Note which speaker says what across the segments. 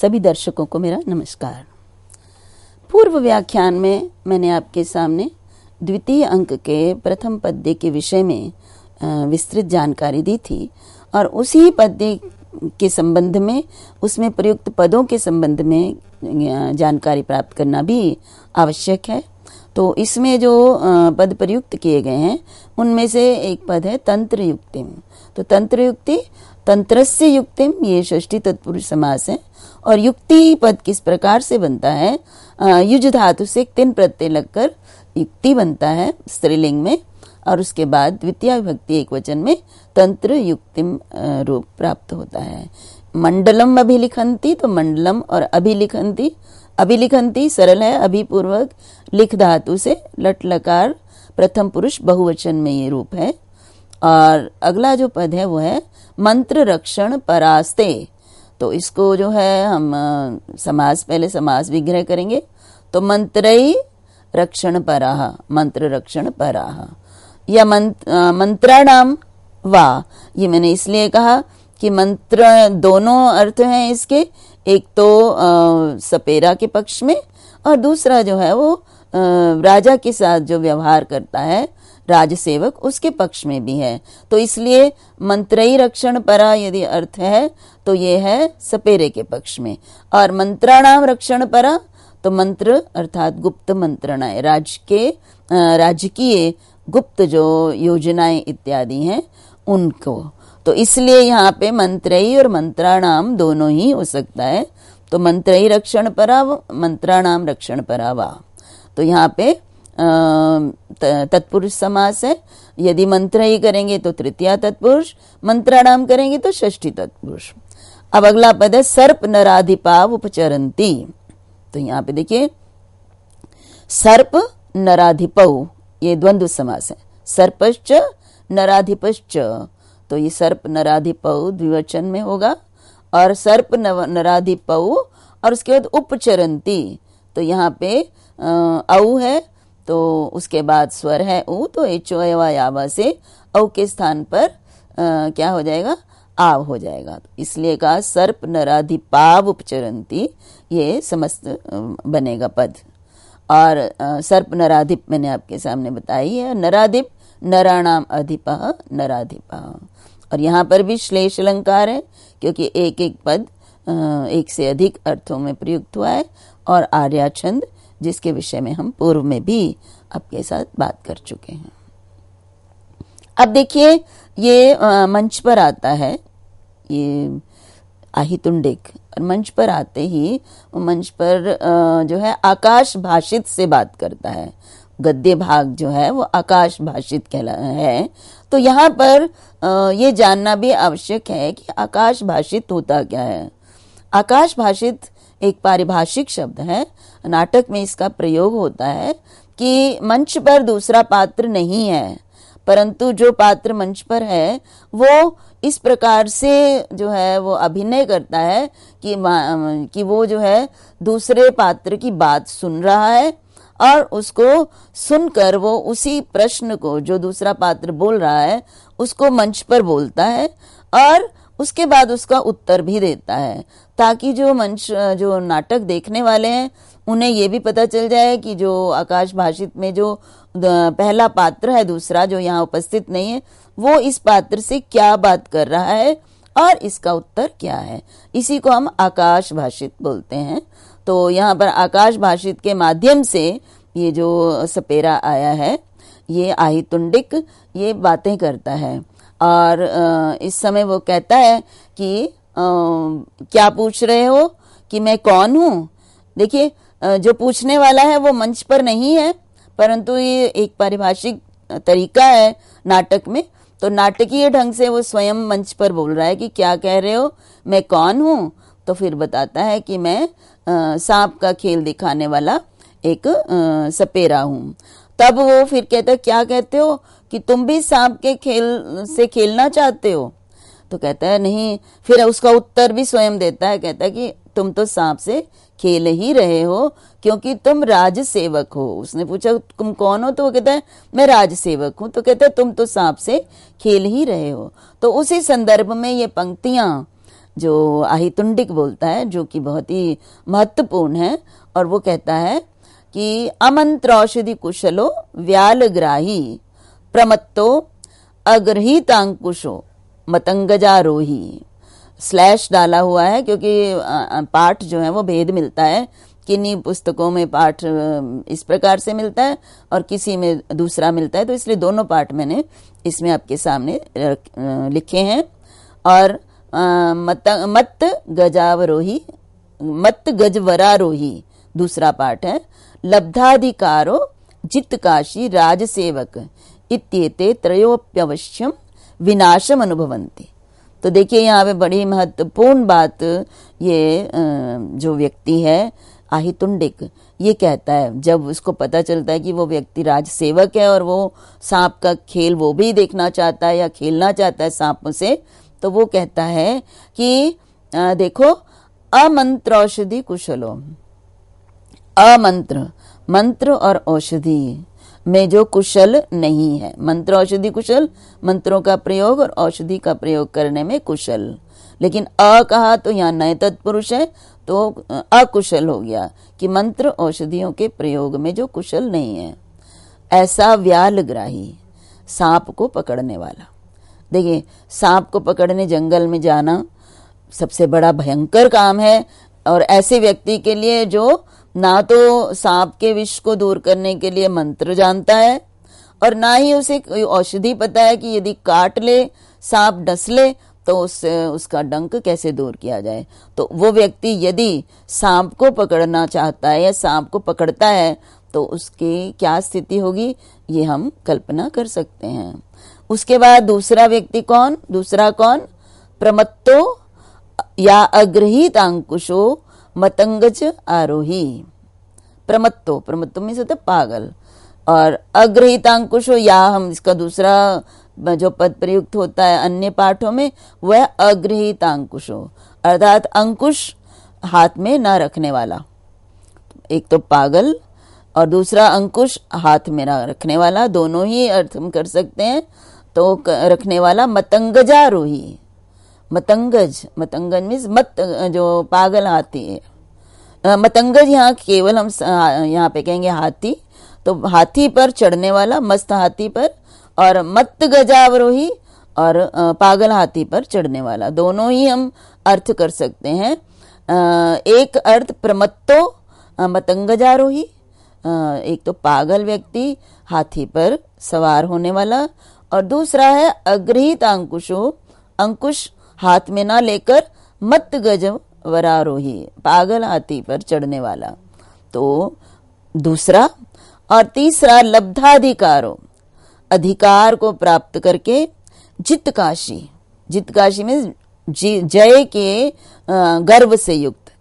Speaker 1: सभी दर्शकों को मेरा नमस्कार पूर्व व्याख्यान में मैंने आपके सामने द्वितीय अंक के प्रथम पद्य के विषय में विस्तृत जानकारी दी थी और उसी पद्य के संबंध में उसमें प्रयुक्त पदों के संबंध में जानकारी प्राप्त करना भी आवश्यक है तो इसमें जो पद प्रयुक्त किए गए हैं उनमें से एक पद है तंत्र युक्तिम तो तंत्र युक्ति तंत्रस्य युक्तिम ये षष्टी तत्पुरुष समास है और युक्ति पद किस प्रकार से बनता है युज धातु से तीन प्रत्यय लगकर युक्ति बनता है स्त्रीलिंग में और उसके बाद द्वितीय विभक्ति एक वचन में तंत्र युक्तिम रूप प्राप्त होता है मंडलम अभिलिखंती तो मंडलम और अभिलिखंती अभिलिखंती सरल है अभिपूर्वक लिख धातु से लट लकार प्रथम पुरुष बहुवचन में ये रूप है और अगला जो पद है वो है मंत्र रक्षण परास्ते तो इसको जो है हम समाज पहले समाज विग्रह करेंगे तो ही रक्षण पराह मंत्र रक्षण पराह या मंत्र मंत्राणाम वा ये मैंने इसलिए कहा कि मंत्र दोनों अर्थ हैं इसके एक तो आ, सपेरा के पक्ष में और दूसरा जो है वो आ, राजा के साथ जो व्यवहार करता है राजसेवक उसके पक्ष में भी है तो इसलिए मंत्री रक्षण परा यदि अर्थ है तो ये है सपेरे के पक्ष में और मंत्राणाम रक्षण परा तो मंत्र अर्थात गुप्त मंत्रणाएं राज के राजकीय गुप्त जो योजनाएं इत्यादि हैं उनको तो इसलिए यहाँ पे मंत्री और मंत्राणाम दोनों ही हो सकता है तो मंत्री रक्षण पराव मंत्राणाम रक्षण परा वाह तो यहाँ पे तत्पुरुष समास है यदि मंत्र ही करेंगे तो तृतीया तत्पुरुष मंत्राणाम करेंगे तो षष्ठी तत्पुरुष अब अगला पद है सर्प नराधिपाव उपचरंती तो यहाँ पे देखिए सर्प नराधिप ये द्वंद्व समास है सर्पश्च नराधिपश्च तो ये सर्प नराधिप द्विवचन में होगा और सर्प नराधिप और उसके बाद उपचरंती तो यहाँ पे औ है तो उसके बाद स्वर है ऊ तो एच ओ यावा से औ के स्थान पर आ, क्या हो जाएगा आव हो जाएगा तो इसलिए कहा सर्प नराधिपाव उपचरंती ये समस्त बनेगा पद और सर्प नराधिप मैंने आपके सामने बताई है नराधिप नराणाम अधिप नराधिप और यहाँ पर भी श्लेष अलंकार है क्योंकि एक एक पद एक से अधिक अर्थों में प्रयुक्त हुआ है और आर्या छंद जिसके विषय में हम पूर्व में भी आपके साथ बात कर चुके हैं अब देखिए ये मंच पर आता है ये आहितुंडिक और मंच पर आते ही मंच पर जो है आकाश भाषित से बात करता है गद्य भाग जो है वो आकाश भाषित कहला है तो यहाँ पर ये जानना भी आवश्यक है कि आकाश भाषित होता क्या है आकाश भाषित एक पारिभाषिक शब्द है नाटक में इसका प्रयोग होता है कि मंच पर दूसरा पात्र नहीं है परंतु जो पात्र मंच पर है वो इस प्रकार से जो है वो अभिनय करता है कि कि वो जो है दूसरे पात्र की बात सुन रहा है और उसको सुनकर वो उसी प्रश्न को जो दूसरा पात्र बोल रहा है उसको मंच पर बोलता है और उसके बाद उसका उत्तर भी देता है ताकि जो मंच जो नाटक देखने वाले हैं उन्हें ये भी पता चल जाए कि जो आकाश भाषित में जो पहला पात्र है दूसरा जो यहाँ उपस्थित नहीं है वो इस पात्र से क्या बात कर रहा है और इसका उत्तर क्या है इसी को हम आकाश भाषित बोलते हैं तो यहाँ पर आकाश भाषित के माध्यम से ये जो सपेरा आया है ये आहितुंडिक ये बातें करता है और इस समय वो कहता है कि क्या पूछ रहे हो कि मैं कौन हूँ देखिए जो पूछने वाला है वो मंच पर नहीं है परंतु ये एक पारिभाषिक तरीका है नाटक में तो नाटकीय ढंग से वो स्वयं मंच पर बोल रहा है कि क्या कह रहे हो मैं कौन हूँ तो फिर बताता है कि मैं सांप का खेल दिखाने वाला एक सपेरा हूँ तब वो फिर कहता क्या कहते हो कि तुम भी सांप के खेल से खेलना चाहते हो तो कहता है नहीं फिर उसका उत्तर भी स्वयं देता है कहता है कि तुम तो सांप से खेल ही रहे हो क्योंकि तुम राज सेवक हो उसने पूछा तुम कौन हो तो वो कहता है मैं राज सेवक हूं तो कहता है तुम तो सांप से खेल ही रहे हो तो उसी संदर्भ में ये पंक्तियां जो आहितुंडिक बोलता है जो कि बहुत ही महत्वपूर्ण है और वो कहता है कि अमंत्र औषधि कुशलो व्यालग्राही प्रमत्तो अग्रहीतांकुशो मतंगजारोही स्लैश डाला हुआ है क्योंकि पाठ जो है वो भेद मिलता है किन्हीं पुस्तकों में पाठ इस प्रकार से मिलता है और किसी में दूसरा मिलता है तो इसलिए दोनों पाठ मैंने इसमें आपके सामने लिखे हैं और मत मत गजावरोही मत गजवरारोही दूसरा पाठ है लब्धाधिकारो जित काशी राजसेवक सेवक इत्येते त्रयोप्यवश्यम विनाशम अनुभवंती तो देखिए यहाँ पे बड़ी महत्वपूर्ण बात ये जो व्यक्ति है आहितुंडिक ये कहता है जब उसको पता चलता है कि वो व्यक्ति राज सेवक है और वो सांप का खेल वो भी देखना चाहता है या खेलना चाहता है सांप से तो वो कहता है कि आ, देखो अमंत्र औषधि कुशलो अमंत्र मंत्र और औषधि में जो कुशल नहीं है मंत्र औषधि कुशल मंत्रों का प्रयोग और औषधि का प्रयोग करने में कुशल लेकिन अ कहा तो यहाँ नए तत्पुरुष है तो अकुशल हो गया कि मंत्र औषधियों के प्रयोग में जो कुशल नहीं है ऐसा व्याल ग्राही सांप को पकड़ने वाला देखिए सांप को पकड़ने जंगल में जाना सबसे बड़ा भयंकर काम है और ऐसे व्यक्ति के लिए जो ना तो सांप के विष को दूर करने के लिए मंत्र जानता है और ना ही उसे कोई औषधि पता है कि यदि काट ले सांप डस ले तो उस उसका डंक कैसे दूर किया जाए तो वो व्यक्ति यदि सांप को पकड़ना चाहता है या सांप को पकड़ता है तो उसकी क्या स्थिति होगी ये हम कल्पना कर सकते हैं उसके बाद दूसरा व्यक्ति कौन दूसरा कौन प्रमत्तो या अग्रहित अंकुशो मतंगज आरोही प्रमत्तो प्रमत्तो मीन्स होता तो पागल और अग्रहितांकुशो या हम इसका दूसरा जो पद प्रयुक्त होता है अन्य पाठों में वह अंकुशो अर्थात अंकुश हाथ में ना रखने वाला एक तो पागल और दूसरा अंकुश हाथ में ना रखने वाला दोनों ही अर्थ हम कर सकते हैं तो रखने वाला मतंगजारोही मतंगज मतंगज मीन्स मत जो पागल हाथी है मतंगज यहाँ केवल हम यहाँ पे कहेंगे हाथी तो हाथी पर चढ़ने वाला मस्त हाथी पर और मत गजावरोही और पागल हाथी पर चढ़ने वाला दोनों ही हम अर्थ कर सकते हैं एक अर्थ प्रमत्तो मतंगजारोही एक तो पागल व्यक्ति हाथी पर सवार होने वाला और दूसरा है अग्रहित अंकुशो अंकुश हाथ में ना लेकर मत गज वरारोही पागल हाथी पर चढ़ने वाला तो दूसरा और तीसरा लब्धाधिकारो अधिकार को प्राप्त करके जित काशी जित काशी में जय के गर्व से युक्त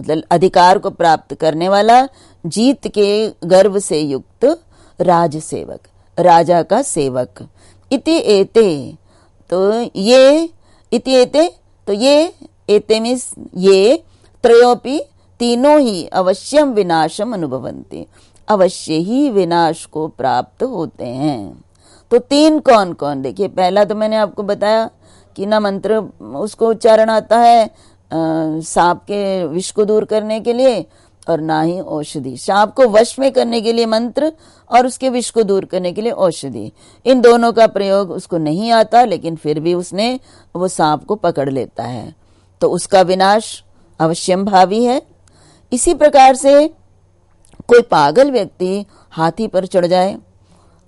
Speaker 1: मतलब अधिकार को प्राप्त करने वाला जीत के गर्व से युक्त राज सेवक राजा का सेवक इति एते तो ये एते तो ये एते मीन्स ये त्रयोपि तीनों ही अवश्यम विनाशम अनुभवन्ति अवश्य ही विनाश को प्राप्त होते हैं तो तीन कौन कौन देखिए पहला तो मैंने आपको बताया कि ना मंत्र उसको उच्चारण आता है सांप के विष को दूर करने के लिए और ना ही औषधि सांप को वश में करने के लिए मंत्र और उसके विष को दूर करने के लिए औषधि इन दोनों का प्रयोग उसको नहीं आता लेकिन फिर भी उसने वो सांप को पकड़ लेता है तो उसका विनाश अवश्यम भावी है इसी प्रकार से कोई पागल व्यक्ति हाथी पर चढ़ जाए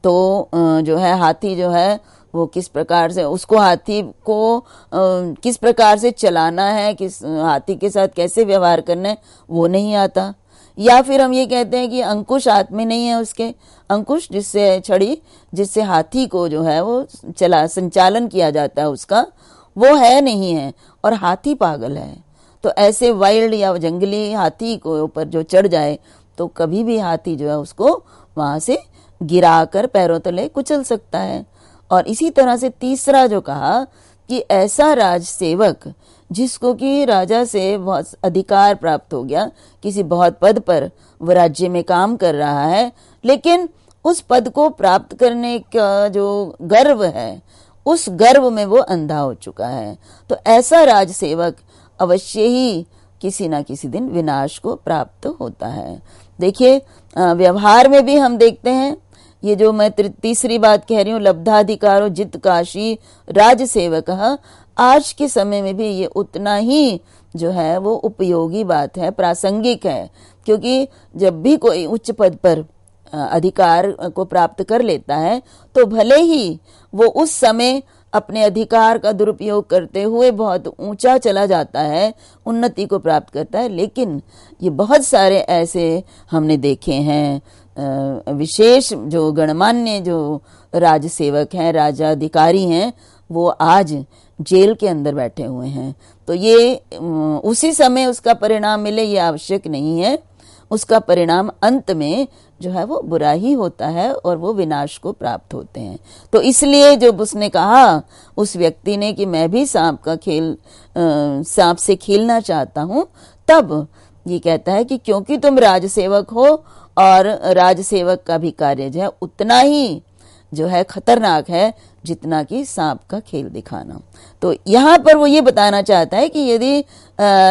Speaker 1: तो जो है हाथी जो है वो किस प्रकार से उसको हाथी को आ, किस प्रकार से चलाना है किस हाथी के साथ कैसे व्यवहार करना है वो नहीं आता या फिर हम ये कहते हैं कि अंकुश हाथ में नहीं है उसके अंकुश जिससे छड़ी जिससे हाथी को जो है वो चला संचालन किया जाता है उसका वो है नहीं है और हाथी पागल है तो ऐसे वाइल्ड या जंगली हाथी को ऊपर जो चढ़ जाए तो कभी भी हाथी जो है उसको वहां से गिरा कर पैरों तले कुचल सकता है और इसी तरह से तीसरा जो कहा कि ऐसा राज सेवक जिसको कि राजा से बहुत अधिकार प्राप्त हो गया किसी बहुत पद पर वह राज्य में काम कर रहा है लेकिन उस पद को प्राप्त करने का जो गर्व है उस गर्व में वो अंधा हो चुका है तो ऐसा राज सेवक अवश्य ही किसी ना किसी दिन विनाश को प्राप्त होता है देखिए व्यवहार में भी हम देखते हैं ये जो मैं तीसरी बात कह रही हूँ लब्धाधिकारो जित काशी राज सेवक हाँ, आज के समय में भी ये उतना ही जो है वो उपयोगी बात है प्रासंगिक है क्योंकि जब भी कोई उच्च पद पर अधिकार को प्राप्त कर लेता है तो भले ही वो उस समय अपने अधिकार का दुरुपयोग करते हुए बहुत ऊंचा चला जाता है उन्नति को प्राप्त करता है लेकिन ये बहुत सारे ऐसे हमने देखे हैं विशेष जो गणमान्य जो राज सेवक हैं राजा अधिकारी हैं वो आज जेल के अंदर बैठे हुए हैं तो ये उसी समय उसका परिणाम मिले ये आवश्यक नहीं है उसका परिणाम अंत में जो है वो बुरा ही होता है और वो विनाश को प्राप्त होते हैं तो इसलिए जब उसने कहा उस व्यक्ति ने कि मैं भी सांप का खेल सांप से खेलना चाहता हूं तब ये कहता है कि क्योंकि तुम राजसेवक हो और राजसेवक का भी कार्य जो है उतना ही जो है खतरनाक है जितना कि सांप का खेल दिखाना तो यहाँ पर वो ये बताना चाहता है कि यदि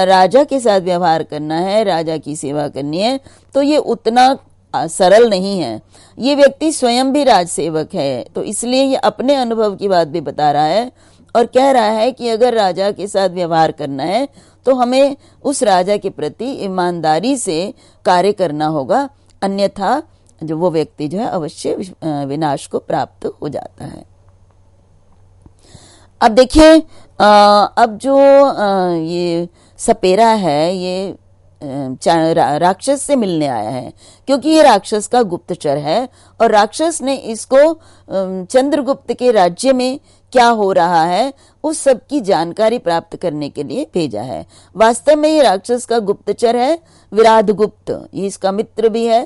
Speaker 1: राजा के साथ व्यवहार करना है राजा की सेवा करनी है तो ये उतना सरल नहीं है ये व्यक्ति स्वयं भी राजसेवक है तो इसलिए ये अपने अनुभव की बात भी बता रहा है और कह रहा है कि अगर राजा के साथ व्यवहार करना है तो हमें उस राजा के प्रति ईमानदारी से कार्य करना होगा अन्यथा जो वो व्यक्ति जो है अवश्य विनाश को प्राप्त हो जाता है अब देखिए अब जो ये सपेरा है ये राक्षस से मिलने आया है क्योंकि ये राक्षस का गुप्तचर है और राक्षस ने इसको चंद्रगुप्त के राज्य में क्या हो रहा है उस सब की जानकारी प्राप्त करने के लिए भेजा है वास्तव में ये राक्षस का गुप्तचर है विराधगुप्त ये इसका मित्र भी है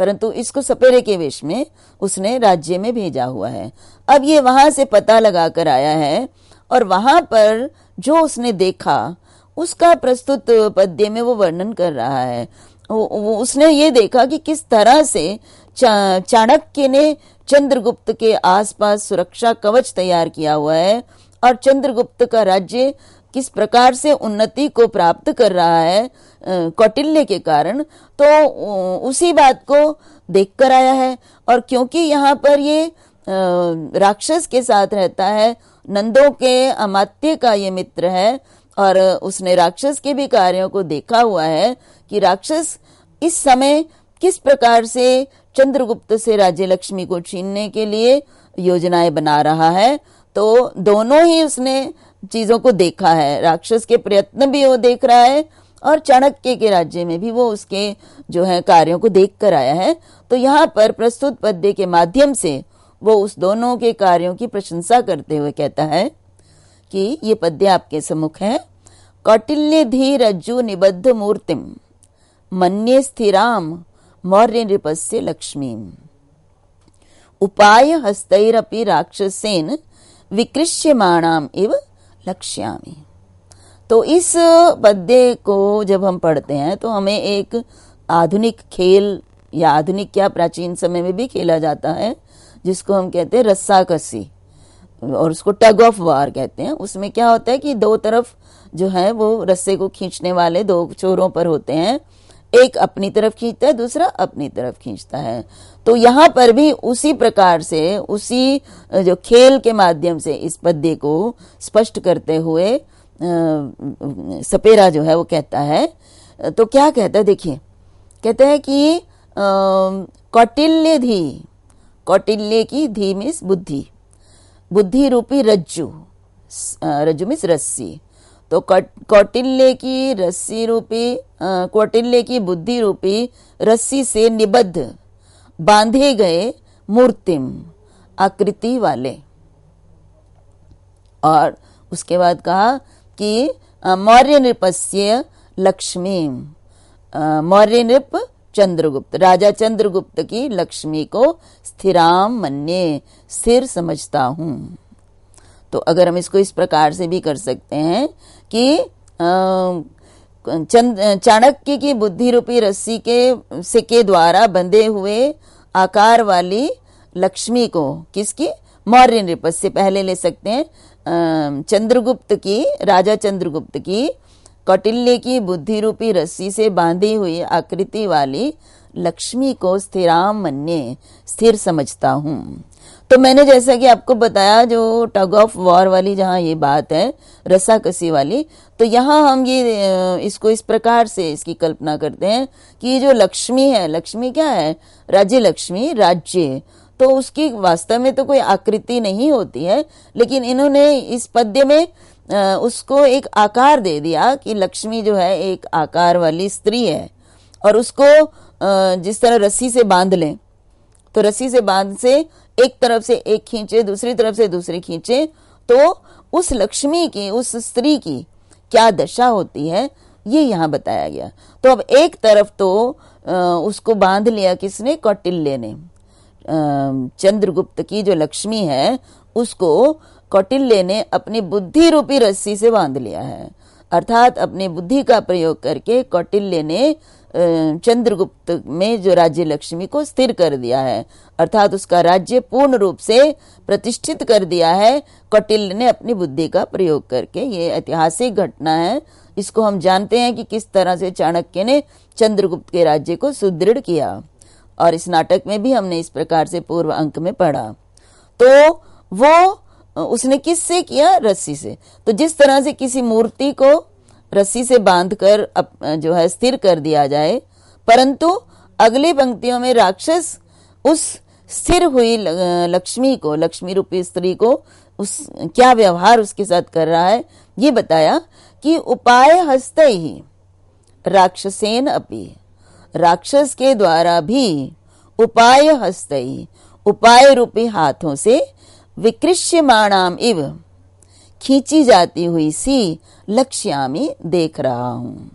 Speaker 1: परंतु इसको सपेरे के वेश में उसने राज्य में भेजा हुआ है अब ये वहां से पता लगा कर आया है और वहां पर जो उसने देखा उसका प्रस्तुत पद्य में वो वर्णन कर रहा है वो, उसने ये देखा कि किस तरह से चा, चाणक्य ने चंद्रगुप्त के आसपास सुरक्षा कवच तैयार किया हुआ है और चंद्रगुप्त का राज्य किस प्रकार से उन्नति को प्राप्त कर रहा है कौटिल्य के कारण तो उसी बात को देख कर आया है और क्योंकि यहाँ पर ये राक्षस के साथ रहता है नंदों के अमात्य का ये मित्र है और उसने राक्षस के भी कार्यों को देखा हुआ है कि राक्षस इस समय किस प्रकार से चंद्रगुप्त से राज्य लक्ष्मी को छीनने के लिए योजनाएं बना रहा है तो दोनों ही उसने चीजों को देखा है राक्षस के प्रयत्न भी वो देख रहा है और चाणक्य के राज्य में भी वो उसके जो है कार्यों को देख कर आया है तो यहाँ पर प्रस्तुत पद्य के माध्यम से वो उस दोनों के कार्यों की प्रशंसा करते हुए कहता है कि ये पद्य आपके सम्मुख है कौटिल्य धी रज्जु निबद्ध मूर्तिम मन स्थिराम मौर्य नृपस्य लक्ष्मी उपाय हस्तरअपी राक्षसेन विकृष्यमाणाम इव लक्ष्यामी तो इस पद्य को जब हम पढ़ते हैं तो हमें एक आधुनिक खेल या आधुनिक क्या प्राचीन समय में भी खेला जाता है जिसको हम कहते हैं रस्सा कसी और उसको टग ऑफ वार कहते हैं उसमें क्या होता है कि दो तरफ जो है वो रस्से को खींचने वाले दो चोरों पर होते हैं एक अपनी तरफ खींचता है दूसरा अपनी तरफ खींचता है तो यहाँ पर भी उसी प्रकार से उसी जो खेल के माध्यम से इस पद्य को स्पष्ट करते हुए सपेरा जो है वो कहता है तो क्या कहता है देखिए कहते हैं कि कौटिल्य धी कौटिल्य की धी मिस बुद्धि बुद्धि रूपी रज्जु रज्जु मिस रस्सी तो कौटिल्य की रस्सी रूपी कौटिल्य की बुद्धि रूपी रस्सी से निबद्ध बांधे गए मूर्तिम आकृति वाले और उसके बाद कहा कि मौर्य नृपस्य लक्ष्मी मौर्य नृप चंद्रगुप्त राजा चंद्रगुप्त की लक्ष्मी को स्थिराम मन्ने स्थिर समझता हूँ तो अगर हम इसको इस प्रकार से भी कर सकते हैं कि चाणक्य की बुद्धि रूपी रस्सी के सिक्के द्वारा बंधे हुए आकार वाली लक्ष्मी को किसकी मौर्य से पहले ले सकते हैं चंद्रगुप्त की राजा चंद्रगुप्त की कौटिल्य की बुद्धि रूपी रस्सी से बांधी हुई आकृति वाली लक्ष्मी को स्थिराम मन्य स्थिर समझता हूँ तो मैंने जैसा कि आपको बताया जो टग ऑफ वॉर वाली जहाँ ये बात है रसाकसी वाली तो यहाँ हम ये इसको इस प्रकार से इसकी कल्पना करते हैं कि ये जो लक्ष्मी है लक्ष्मी क्या है राज्य लक्ष्मी राज्य तो उसकी वास्तव में तो कोई आकृति नहीं होती है लेकिन इन्होंने इस पद्य में उसको एक आकार दे दिया कि लक्ष्मी जो है एक आकार वाली स्त्री है और उसको जिस तरह रस्सी से बांध लें तो रस्सी से बांध से एक तरफ से एक खींचे दूसरी तरफ से दूसरी खींचे तो उस लक्ष्मी की उस स्त्री की क्या दशा होती है ये यहाँ बताया गया तो अब एक तरफ तो उसको बांध लिया किसने कौटिल्य ने चंद्रगुप्त की जो लक्ष्मी है उसको कौटिल्य ने अपनी बुद्धि रूपी रस्सी से बांध लिया है अर्थात अपनी बुद्धि का प्रयोग करके कौटिल्य ने चंद्रगुप्त में जो राज्य लक्ष्मी को स्थिर कर दिया है अर्थात उसका राज्य पूर्ण रूप से प्रतिष्ठित कर दिया है कौटिल्य ने अपनी बुद्धि का प्रयोग करके ये ऐतिहासिक घटना है इसको हम जानते हैं कि किस तरह से चाणक्य ने चंद्रगुप्त के राज्य को सुदृढ़ किया और इस नाटक में भी हमने इस प्रकार से पूर्व अंक में पढ़ा तो वो उसने किससे किया रस्सी से तो जिस तरह से किसी मूर्ति को रस्सी से बांधकर जो है स्थिर कर दिया जाए परंतु अगली पंक्तियों में राक्षस उस स्थिर हुई लक्ष्मी को लक्ष्मी रूपी स्त्री को उस क्या व्यवहार उसके साथ कर रहा है ये बताया कि उपाय हस्ते ही राक्षसेन अपी राक्षस के द्वारा भी उपाय हस्त उपाय रूपी हाथों से विकृष्यमाणाम इव खींची जाती हुई सी लक्ष्यामी देख रहा हूँ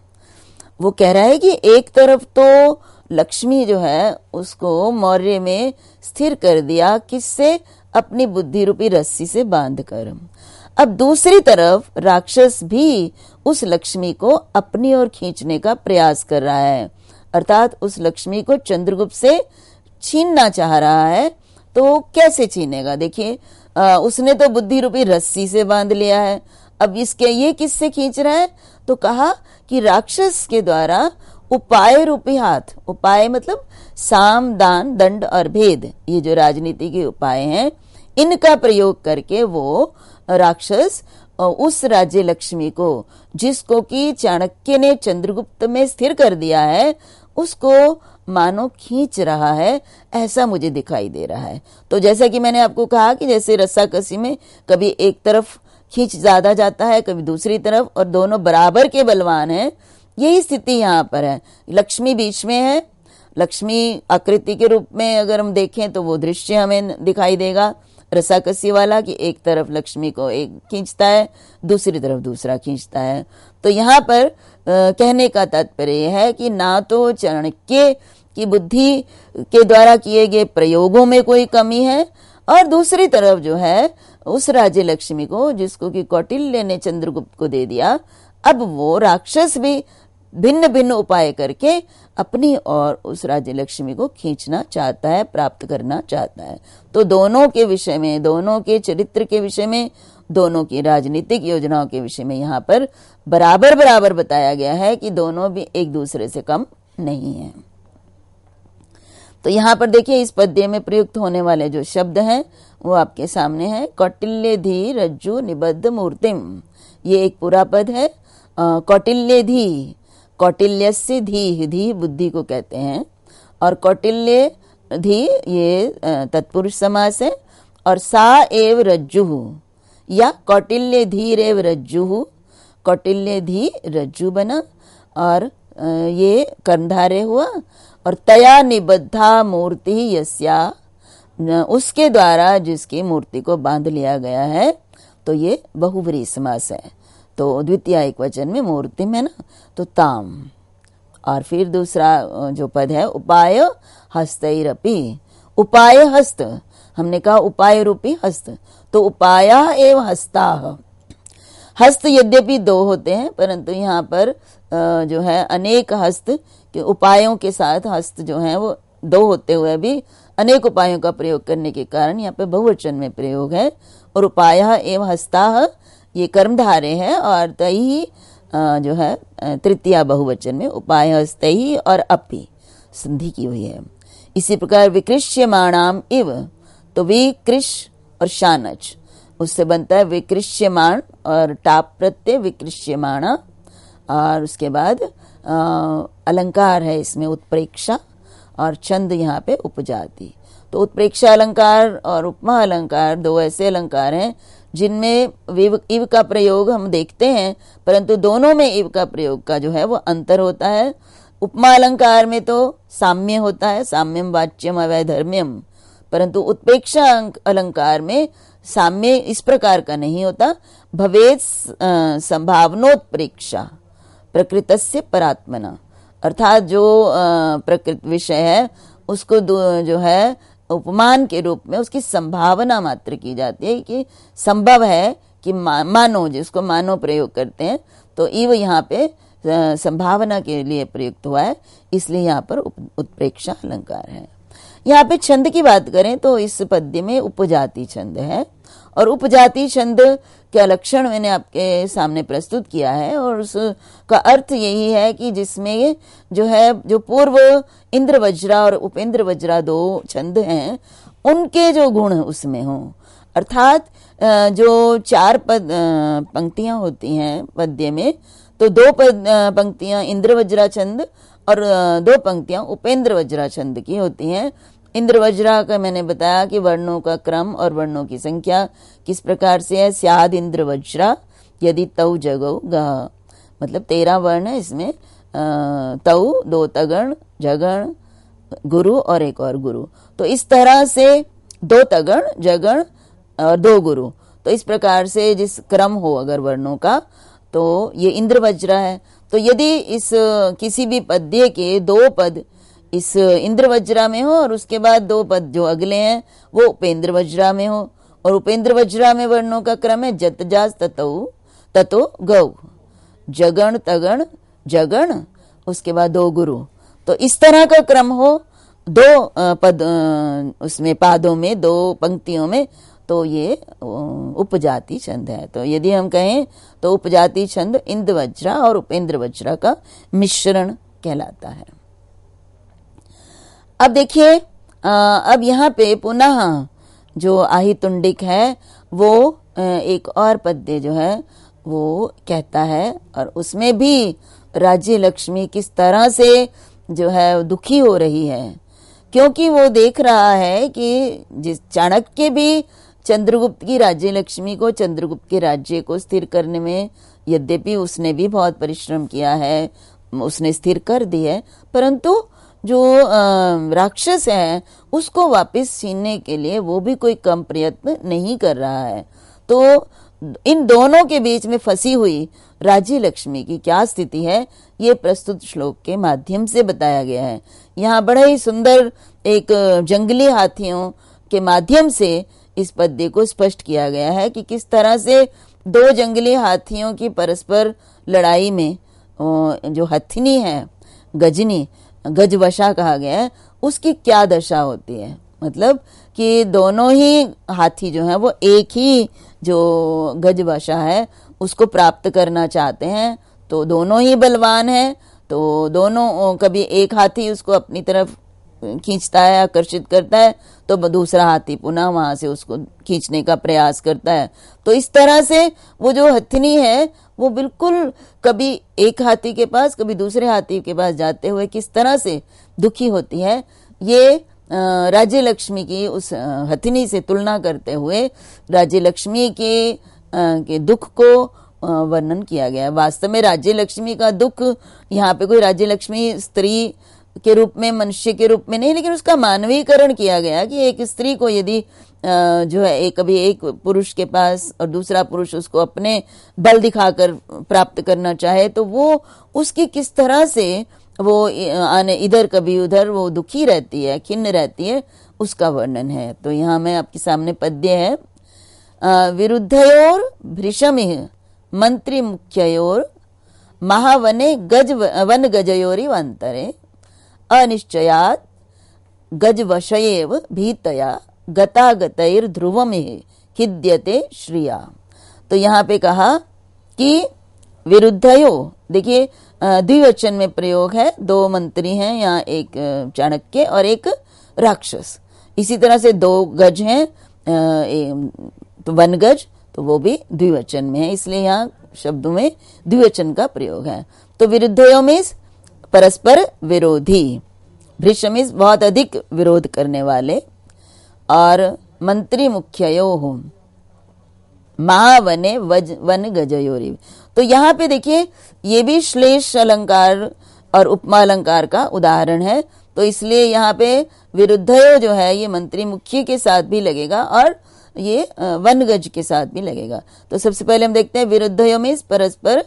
Speaker 1: वो कह रहा है कि एक तरफ तो लक्ष्मी जो है उसको मौर्य में स्थिर कर दिया किससे अपनी बुद्धि रूपी रस्सी से बांध कर अब दूसरी तरफ राक्षस भी उस लक्ष्मी को अपनी ओर खींचने का प्रयास कर रहा है अर्थात उस लक्ष्मी को चंद्रगुप्त से छीनना चाह रहा है तो वो कैसे छीनेगा देखिए उसने तो बुद्धि रूपी रस्सी से बांध लिया है अब इसके ये किससे खींच रहा है तो कहा कि राक्षस के द्वारा उपाय रूपी हाथ उपाय मतलब साम दान दंड और भेद ये जो राजनीति के उपाय हैं इनका प्रयोग करके वो राक्षस उस राज्य लक्ष्मी को जिसको कि चाणक्य ने चंद्रगुप्त में स्थिर कर दिया है उसको मानो खींच रहा है ऐसा मुझे दिखाई दे रहा है तो जैसा कि मैंने आपको कहा कि जैसे रस्सा कसी में कभी एक तरफ खींच ज़्यादा जाता है कभी दूसरी तरफ और दोनों बराबर के बलवान हैं यही स्थिति यहाँ पर है लक्ष्मी बीच में है लक्ष्मी आकृति के रूप में अगर हम देखें तो वो दृश्य हमें दिखाई देगा रसाकसी वाला कि एक तरफ लक्ष्मी को एक खींचता है दूसरी तरफ दूसरा खींचता है तो यहाँ पर कहने का तात्पर्य है कि ना तो के की बुद्धि के द्वारा किए गए प्रयोगों में कोई कमी है और दूसरी तरफ जो है उस राज्य लक्ष्मी को जिसको कि कौटिल्य ने चंद्रगुप्त को दे दिया अब वो राक्षस भी भिन्न भिन्न उपाय करके अपनी और उस राज्य लक्ष्मी को खींचना चाहता है प्राप्त करना चाहता है तो दोनों के विषय में दोनों के चरित्र के विषय में दोनों की राजनीतिक योजनाओं के विषय में यहाँ पर बराबर बराबर बताया गया है कि दोनों भी एक दूसरे से कम नहीं है तो यहाँ पर देखिए इस पद्य में प्रयुक्त होने वाले जो शब्द हैं वो आपके सामने है कौटिल्य धी रज्जु निबद्ध मूर्तिम ये एक पूरा पद है कौटिल्य धी कौटिल्य धी धी बुद्धि को कहते हैं और कौटिल्य धी ये तत्पुरुष समास है और सा एव रज्जु या कौटिल्य धी रेव रज्जु कौटिल्य धी रज्जु बना और ये कंधारे हुआ और तया निबद्धा मूर्ति यस्या उसके द्वारा जिसकी मूर्ति को बांध लिया गया है तो ये बहुवरी समास है तो द्वितीय एक वचन में मूर्ति में ना तो ताम और फिर दूसरा जो पद है उपाय हस्तरपी उपाय हस्त हमने कहा उपाय रूपी हस्त तो उपाया एवं हस्ता हस्त यद्यपि दो होते हैं परंतु यहाँ पर जो है अनेक हस्त के उपायों के साथ हस्त जो है वो दो होते हुए भी अनेक उपायों का प्रयोग करने के कारण यहाँ पे बहुवचन में प्रयोग है और उपाय एवं हस्ता ये कर्मधारे हैं और तई ही जो है तृतीया बहुवचन में उपाय ही और अपि संधि की हुई है इसी प्रकार विकृष्यमाणाम इव तो विकृष और शानच उससे बनता है विकृष्यमाण और टाप प्रत्यय विकृष्यमाण और उसके बाद आ, अलंकार है इसमें उत्प्रेक्षा और छंद यहाँ पे उपजाति तो उत्प्रेक्षा अलंकार और उपमा अलंकार दो ऐसे अलंकार हैं जिनमें इव का प्रयोग हम देखते हैं परंतु दोनों में इव का प्रयोग का जो है वो अंतर होता है उपमा अलंकार में तो साम्य होता है साम्यम वाच्यम अवैधर्म्यम परंतु उत्पेक्षा अलंकार में साम्य इस प्रकार का नहीं होता भवेद संभावनोत्प्रेक्षा प्रकृत से परात्मना अर्थात जो प्रकृत विषय है उसको जो है उपमान के रूप में उसकी संभावना मात्र की जाती है कि संभव है कि मानो जिसको मानो प्रयोग करते हैं तो इव यहाँ पे संभावना के लिए प्रयुक्त हुआ है इसलिए यहाँ पर उत्प्रेक्षा अलंकार है यहाँ पे छंद की बात करें तो इस पद्य में उपजाति छंद है और उपजाति छंद का लक्षण मैंने आपके सामने प्रस्तुत किया है और उसका अर्थ यही है कि जिसमें जो है जो पूर्व इंद्र वज्रा और उपेंद्र वज्रा दो छंद हैं उनके जो गुण उसमें हों अर्थात जो चार पद पंक्तियां होती हैं पद्य में तो दो पंक्तियां इंद्र वज्रा छंद और दो पंक्तियां उपेंद्र वज्रा छंद की होती हैं इंद्र वज्रा का मैंने बताया कि वर्णों का क्रम और वर्णों की संख्या किस प्रकार से है स्याद वज्रा यदि तव जगो गह मतलब तेरा वर्ण है इसमें तव दो तगण जगण गुरु और एक और गुरु तो इस तरह से दो तगण जगण और दो गुरु तो इस प्रकार से जिस क्रम हो अगर वर्णों का तो ये इंद्र वज्रा है तो यदि इस किसी भी पद्य के दो पद इस इंद्र वज्रा में हो और उसके बाद दो पद जो अगले हैं वो उपेंद्र वज्रा में हो और उपेंद्र वज्रा में वर्णों का क्रम है जास ततो ततो गौ जगण तगण जगण उसके बाद दो गुरु तो इस तरह का क्रम हो दो पद उसमें पादों में दो पंक्तियों में तो ये उपजाति छंद है तो यदि हम कहें तो उपजाति छंद इंद्र वज्रा और उपेंद्र वज्रा का मिश्रण कहलाता है अब देखिए अब यहाँ पे पुनः जो आहितुंडिक है वो एक और पद्य जो है वो कहता है और उसमें भी राज्य लक्ष्मी किस तरह से जो है दुखी हो रही है क्योंकि वो देख रहा है कि जिस चाणक्य भी चंद्रगुप्त की राज्य लक्ष्मी को चंद्रगुप्त के राज्य को स्थिर करने में यद्यपि उसने भी बहुत परिश्रम किया है उसने स्थिर कर दी है परंतु जो राक्षस है उसको वापस छीनने के लिए वो भी कोई कम प्रयत्न नहीं कर रहा है तो इन दोनों के बीच में फंसी हुई राजी लक्ष्मी की क्या स्थिति है ये प्रस्तुत श्लोक के माध्यम से बताया गया है यहाँ बड़ा ही सुंदर एक जंगली हाथियों के माध्यम से इस पद्य को स्पष्ट किया गया है कि किस तरह से दो जंगली हाथियों की परस्पर लड़ाई में जो हथिनी है गजनी गजवशा कहा गया है उसकी क्या दशा होती है मतलब कि दोनों ही हाथी जो है वो एक ही जो गजवशा है उसको प्राप्त करना चाहते हैं तो दोनों ही बलवान है तो दोनों कभी एक हाथी उसको अपनी तरफ खींचता है आकर्षित करता है तो दूसरा हाथी पुनः वहां से उसको खींचने का प्रयास करता है तो इस तरह से वो जो हथनी है वो बिल्कुल कभी एक हाथी के पास कभी दूसरे हाथी के पास जाते हुए किस तरह से दुखी होती है ये राज्य लक्ष्मी की उस हथिनी से तुलना करते हुए राज्य लक्ष्मी के, के दुख को वर्णन किया गया है वास्तव में राज्य लक्ष्मी का दुख यहाँ पे कोई राज्य लक्ष्मी स्त्री के रूप में मनुष्य के रूप में नहीं लेकिन उसका मानवीकरण किया गया कि एक स्त्री को यदि जो है एक अभी एक पुरुष के पास और दूसरा पुरुष उसको अपने बल दिखाकर प्राप्त करना चाहे तो वो उसकी किस तरह से वो आने इधर कभी उधर वो दुखी रहती है खिन्न रहती है उसका वर्णन है तो यहाँ मैं आपके सामने पद्य है विरुद्धयोर भृषमिह मंत्री मुख्योर महावने गज वन गजयोरी वंतरे अनिश्चयात गजवशयेव भीतया गतागतैर ध्रुवम खिद्यते श्रिया तो यहाँ पे कहा कि विरुद्धयो देखिए द्विवचन में प्रयोग है दो मंत्री हैं यहाँ एक चाणक्य और एक राक्षस इसी तरह से दो गज हैं तो वन गज तो वो भी द्विवचन में है इसलिए यहाँ शब्दों में द्विवचन का प्रयोग है तो विरुद्धयो मीन्स परस्पर विरोधी मीन्स बहुत अधिक विरोध करने वाले और मंत्री मुख्ययो हो महावने वज वन गजयोरी तो यहाँ पे देखिए ये भी श्लेष अलंकार और उपमा अलंकार का उदाहरण है तो इसलिए यहाँ पे विरुद्धयो जो है ये मंत्री मुख्य के साथ भी लगेगा और ये वन गज के साथ भी लगेगा तो सबसे पहले हम देखते हैं विरुद्धयो में परस्पर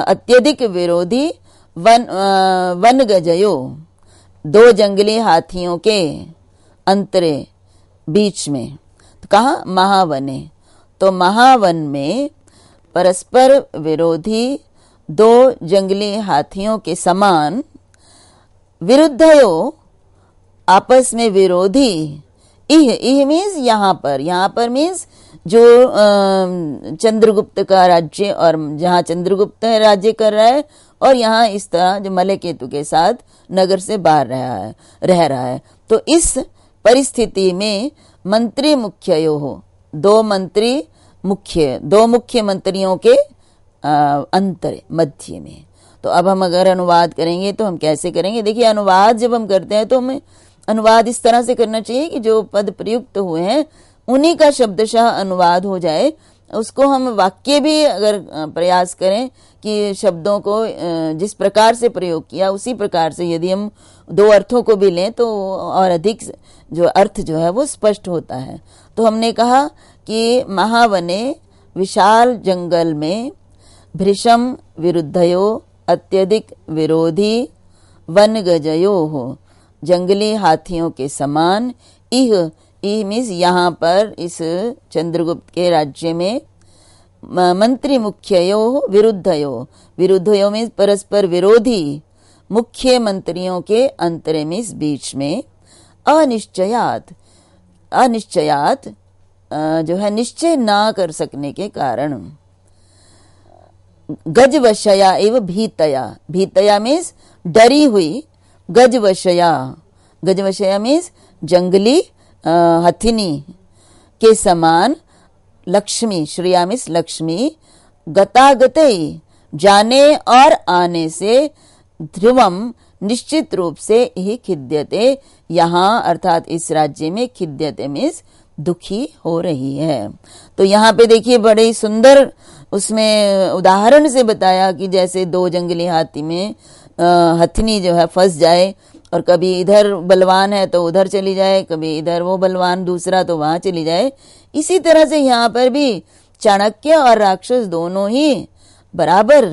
Speaker 1: अत्यधिक विरोधी वन वन गजयो दो जंगली हाथियों के अंतरे बीच में तो कहा महावने तो महावन में परस्पर विरोधी दो जंगली हाथियों के समान विरुद्धयो आपस में विरोधी इह इह मीन्स यहाँ पर यहाँ पर मीन्स जो चंद्रगुप्त का राज्य और जहाँ चंद्रगुप्त राज्य कर रहा है और यहाँ इस तरह जो मलय केतु के साथ नगर से बाहर रहा है रह रहा है तो इस परिस्थिति में मंत्री यो हो दो मंत्री मुख्य दो मुख्य मंत्रियों के अंतर मध्य में तो अब हम अगर अनुवाद करेंगे तो हम कैसे करेंगे देखिए अनुवाद जब हम करते हैं तो हमें अनुवाद इस तरह से करना चाहिए कि जो पद प्रयुक्त हुए हैं उन्हीं का शब्दशः अनुवाद हो जाए उसको हम वाक्य भी अगर प्रयास करें कि शब्दों को जिस प्रकार से प्रयोग किया उसी प्रकार से यदि हम दो अर्थों को भी लें तो और अधिक जो अर्थ जो है वो स्पष्ट होता है तो हमने कहा कि महावने विशाल जंगल में भृषम विरुद्धयो अत्यधिक विरोधी वन गजयो हो जंगली हाथियों के समान इह ई मीन्स यहाँ पर इस चंद्रगुप्त के राज्य में मंत्री यो विरुद्धयो विरुद्धयो मीन्स परस्पर विरोधी मुख्य मंत्रियों के अंतरे मीन्स बीच में अनिश्चयात अनिश्चयात जो है निश्चय ना कर सकने के कारण गजवशया एवं भीतया भीतया मीन्स डरी हुई गजवशया गजवशया मीन्स जंगली हथिनी के समान लक्ष्मी श्रेया मिस लक्ष्मी गतागत जाने और आने से ध्रुवम निश्चित रूप से ही खिद्यते यहाँ अर्थात इस राज्य में खिद्यते मिस दुखी हो रही है तो यहाँ पे देखिए बड़े सुंदर उसमें उदाहरण से बताया कि जैसे दो जंगली हाथी में हथनी जो है फंस जाए और कभी इधर बलवान है तो उधर चली जाए कभी इधर वो बलवान दूसरा तो वहां चली जाए इसी तरह से यहाँ पर भी चाणक्य और राक्षस दोनों ही बराबर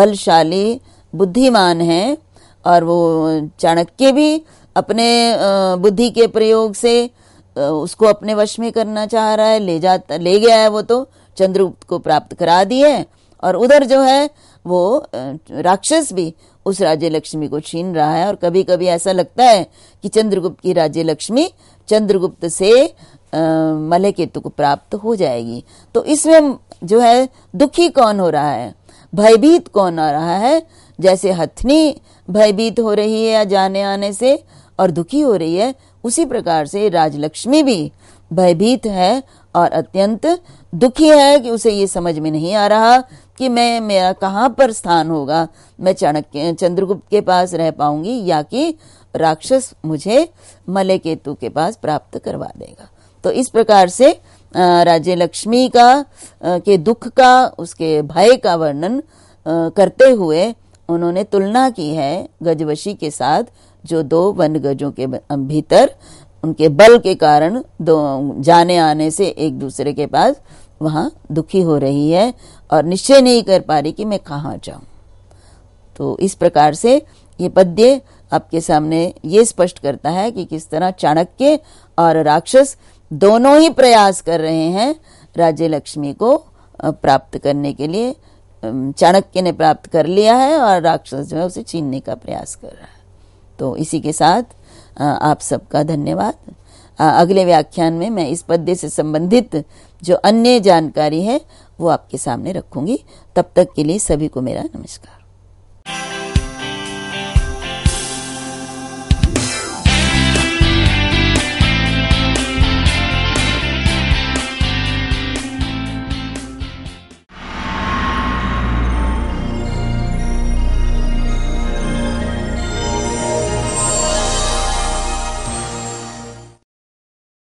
Speaker 1: बलशाली बुद्धिमान हैं और वो चाणक्य भी अपने बुद्धि के प्रयोग से उसको अपने वश में करना चाह रहा है ले जाता ले गया है वो तो चंद्रगुप्त को प्राप्त करा दिए और उधर जो है वो राक्षस भी उस राज्य लक्ष्मी को छीन रहा है और कभी कभी ऐसा लगता है कि चंद्रगुप्त की राज्य लक्ष्मी चंद्रगुप्त से मले केतु को प्राप्त हो जाएगी तो इसमें जो है दुखी कौन हो रहा है भयभीत कौन आ रहा है जैसे हथनी भयभीत हो रही है या जाने आने से और दुखी हो रही है उसी प्रकार से राजलक्ष्मी भी भयभीत है और अत्यंत दुखी है कि उसे ये समझ में नहीं आ रहा कि मैं मेरा कहाँ पर स्थान होगा मैं चाणक्य चंद्रगुप्त के पास रह पाऊंगी या कि राक्षस मुझे मले केतु के पास प्राप्त करवा देगा तो इस प्रकार से राजे लक्ष्मी का के दुख का उसके भय का वर्णन करते हुए उन्होंने तुलना की है गजवशी के साथ जो दो वन गजों के भीतर उनके बल के कारण दो जाने आने से एक दूसरे के पास वहाँ दुखी हो रही है और निश्चय नहीं कर पा रही कि मैं कहाँ जाऊँ तो इस प्रकार से ये पद्य आपके सामने ये स्पष्ट करता है कि किस तरह चाणक्य और राक्षस दोनों ही प्रयास कर रहे हैं राज्य लक्ष्मी को प्राप्त करने के लिए चाणक्य ने प्राप्त कर लिया है और राक्षस जो है उसे छीनने का प्रयास कर रहा है तो इसी के साथ आप सबका धन्यवाद अगले व्याख्यान में मैं इस पद्य से संबंधित जो अन्य जानकारी है वो आपके सामने रखूंगी तब तक के लिए सभी को मेरा नमस्कार